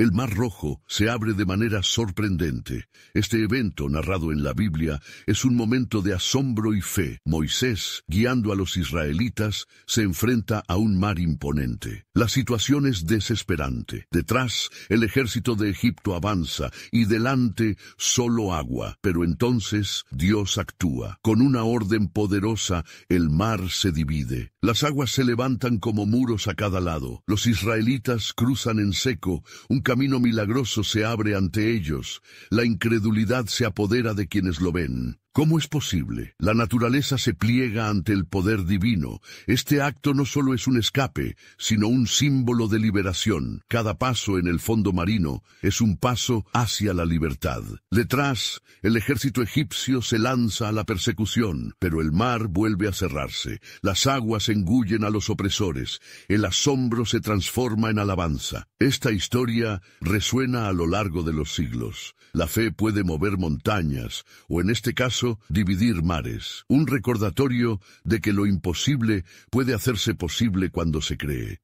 El Mar Rojo se abre de manera sorprendente. Este evento, narrado en la Biblia, es un momento de asombro y fe. Moisés, guiando a los israelitas, se enfrenta a un mar imponente. La situación es desesperante. Detrás, el ejército de Egipto avanza y delante solo agua. Pero entonces Dios actúa. Con una orden poderosa, el mar se divide. Las aguas se levantan como muros a cada lado. Los israelitas cruzan en seco un camino milagroso se abre ante ellos, la incredulidad se apodera de quienes lo ven. ¿Cómo es posible? La naturaleza se pliega ante el poder divino. Este acto no solo es un escape, sino un símbolo de liberación. Cada paso en el fondo marino es un paso hacia la libertad. Detrás, el ejército egipcio se lanza a la persecución, pero el mar vuelve a cerrarse. Las aguas engullen a los opresores. El asombro se transforma en alabanza. Esta historia resuena a lo largo de los siglos. La fe puede mover montañas, o en este caso Dividir Mares, un recordatorio de que lo imposible puede hacerse posible cuando se cree.